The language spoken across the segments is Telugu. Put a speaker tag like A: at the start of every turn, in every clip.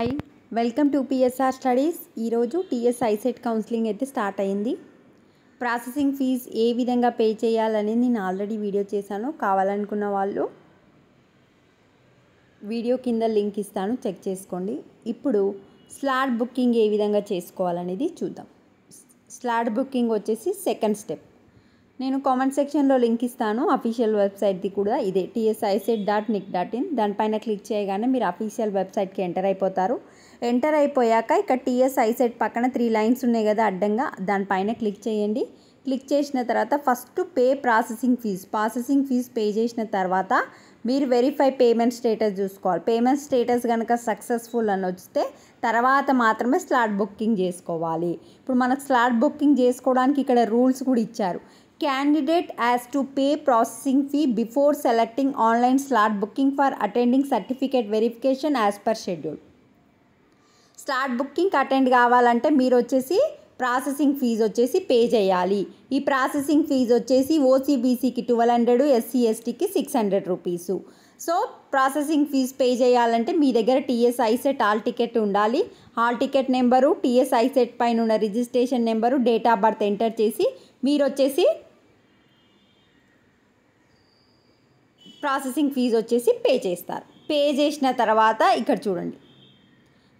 A: hi welcome to PSR studies ఈరోజు టీఎస్ ఐసెట్ కౌన్సిలింగ్ అయితే స్టార్ట్ అయింది ప్రాసెసింగ్ ఫీజ్ ఏ విధంగా పే చేయాలని నేను ఆల్రెడీ వీడియో చేశాను కావాలనుకున్న వాళ్ళు వీడియో కింద లింక్ ఇస్తాను చెక్ చేసుకోండి ఇప్పుడు స్లాడ్ బుకింగ్ ఏ విధంగా చేసుకోవాలనేది చూద్దాం స్లాడ్ బుకింగ్ వచ్చేసి సెకండ్ స్టెప్ నేను కామెంట్ సెక్షన్లో లింక్ ఇస్తాను అఫీషియల్ వెబ్సైట్ది కూడా ఇదే TSICET dot nic dot in దానిపైన క్లిక్ చేయగానే మీరు అఫీషియల్ వెబ్సైట్కి ఎంటర్ అయిపోతారు ఎంటర్ అయిపోయాక ఇక్కడ టీఎస్ఐసెట్ పక్కన త్రీ లైన్స్ ఉన్నాయి కదా అడ్డంగా దానిపైన క్లిక్ చేయండి క్లిక్ చేసిన తర్వాత first pay processing fee processing fee pay చేసిన తర్వాత మీరు వెరిఫై పేమెంట్ స్టేటస్ చూసుకోవాలి పేమెంట్ స్టేటస్ కనుక సక్సెస్ఫుల్ అని వస్తే తర్వాత మాత్రమే స్లాట్ బుకింగ్ చేసుకోవాలి ఇప్పుడు మనకు స్లాట్ బుకింగ్ చేసుకోవడానికి ఇక్కడ రూల్స్ కూడా ఇచ్చారు candidate has to pay processing fee before selecting online slot booking for attending certificate verification as per schedule slot booking attend కావాలంటే మీరు వచ్చేసి ప్రాసెసింగ్ ఫీజు వచ్చేసి పే చేయాలి ఈ ప్రాసెసింగ్ ఫీజు వచ్చేసి ఓసీబీసీకి ట్వెల్వ్ హండ్రెడ్ ఎస్సీ ఎస్టీకి six hundred rupees so processing fee pay చేయాలంటే మీ దగ్గర టీఎస్ ఐసెట్ హాల్ టికెట్ ఉండాలి hall ticket number TS ICET పైన ఉన్న registration number date of birth enter చేసి మీరు వచ్చేసి ప్రాసెసింగ్ ఫీజు వచ్చేసి పే చేస్తారు పే చేసిన తర్వాత ఇక్కడ చూడండి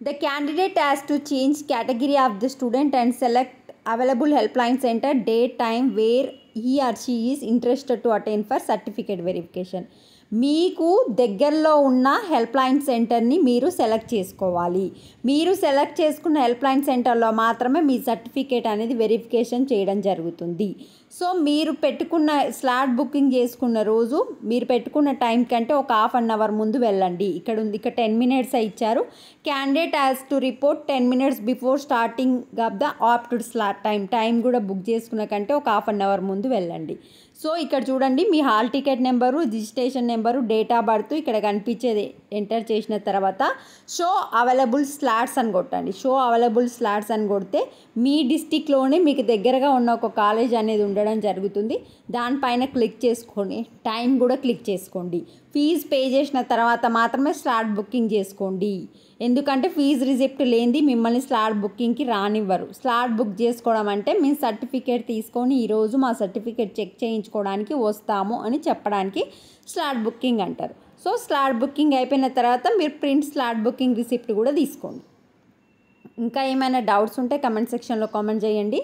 A: the candidate has to change category of the student and select available help line center day time where ఈ or she is interested to attain for certificate verification మీకు దగ్గరలో ఉన్న హెల్ప్ లైన్ సెంటర్ని మీరు సెలెక్ట్ చేసుకోవాలి మీరు సెలెక్ట్ చేసుకున్న హెల్ప్ లైన్ సెంటర్లో మాత్రమే మీ సర్టిఫికేట్ అనేది వెరిఫికేషన్ చేయడం జరుగుతుంది సో మీరు పెట్టుకున్న స్లాట్ బుకింగ్ చేసుకున్న రోజు మీరు పెట్టుకున్న టైం కంటే ఒక హాఫ్ అన్ అవర్ ముందు వెళ్ళండి ఇక్కడ ఉంది ఇక్కడ టెన్ మినిట్స్ ఇచ్చారు candidate as to report ten minutes before starting of the opted slot time time కూడా బుక్ చేసుకున్న కంటే ఒక హాఫ్ అన్ అవర్ ముందు వెళ్ళండి సో ఇక్కడ చూడండి మీ hall ticket number registration number date of birth ఇక్కడ కనిపించేది ఎంటర్ చేసిన తర్వాత షో అవైలబుల్ స్లాట్స్ అని కొట్టండి షో అవైలబుల్ స్లాట్స్ అని కొడితే మీ డిస్టిక్లోనే మీకు దగ్గరగా ఉన్న ఒక కాలేజ్ అనేది ఉండడం ఉండడం జరుగుతుంది దానిపైన క్లిక్ చేసుకొని టైం కూడా క్లిక్ చేసుకోండి ఫీజ్ పే చేసిన తర్వాత మాత్రమే స్లాట్ బుకింగ్ చేసుకోండి ఎందుకంటే ఫీజు రిసిప్ట్ లేనిది మిమ్మల్ని స్లాట్ బుకింగ్కి రానివ్వరు స్లాట్ బుక్ చేసుకోవడం అంటే మేము సర్టిఫికేట్ తీసుకొని ఈరోజు మా సర్టిఫికేట్ చెక్ చేయించుకోవడానికి వస్తాము అని చెప్పడానికి స్లాట్ బుకింగ్ అంటారు సో స్లాట్ బుకింగ్ అయిపోయిన తర్వాత మీరు ప్రింట్ స్లాట్ బుకింగ్ రిసిప్ట్ కూడా తీసుకోండి ఇంకా ఏమైనా డౌట్స్ ఉంటే కమెంట్ సెక్షన్లో కామెంట్ చేయండి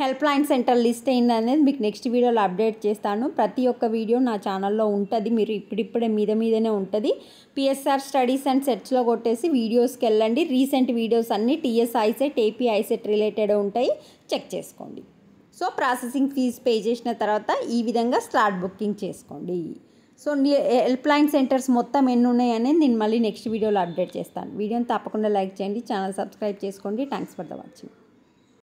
A: హెల్ప్ లైన్ సెంటర్ లిస్ట్ ఏంటనేది మీకు నెక్స్ట్ వీడియోలో అప్డేట్ చేస్తాను ప్రతి ఒక్క వీడియో నా ఛానల్లో ఉంటుంది మీరు ఇప్పుడిప్పుడే మీద మీదనే ఉంటుంది పిఎస్ఆర్ స్టడీస్ అండ్ సెట్స్లో కొట్టేసి వీడియోస్కి వెళ్ళండి రీసెంట్ వీడియోస్ అన్నీ టీఎస్ ఐసెట్ రిలేటెడ్ ఉంటాయి చెక్ చేసుకోండి సో ప్రాసెసింగ్ ఫీజు పే చేసిన తర్వాత ఈ విధంగా స్లాట్ బుకింగ్ చేసుకోండి సో హెల్ప్ లైన్ సెంటర్స్ మొత్తం ఎన్ని ఉన్నాయనేది నేను మళ్ళీ నెక్స్ట్ వీడియోలో అప్డేట్ చేస్తాను వీడియోని తప్పకుండా లైక్ చేయండి ఛానల్ సబ్స్క్రైబ్ చేసుకోండి థ్యాంక్స్ ఫర్ ద వాచింగ్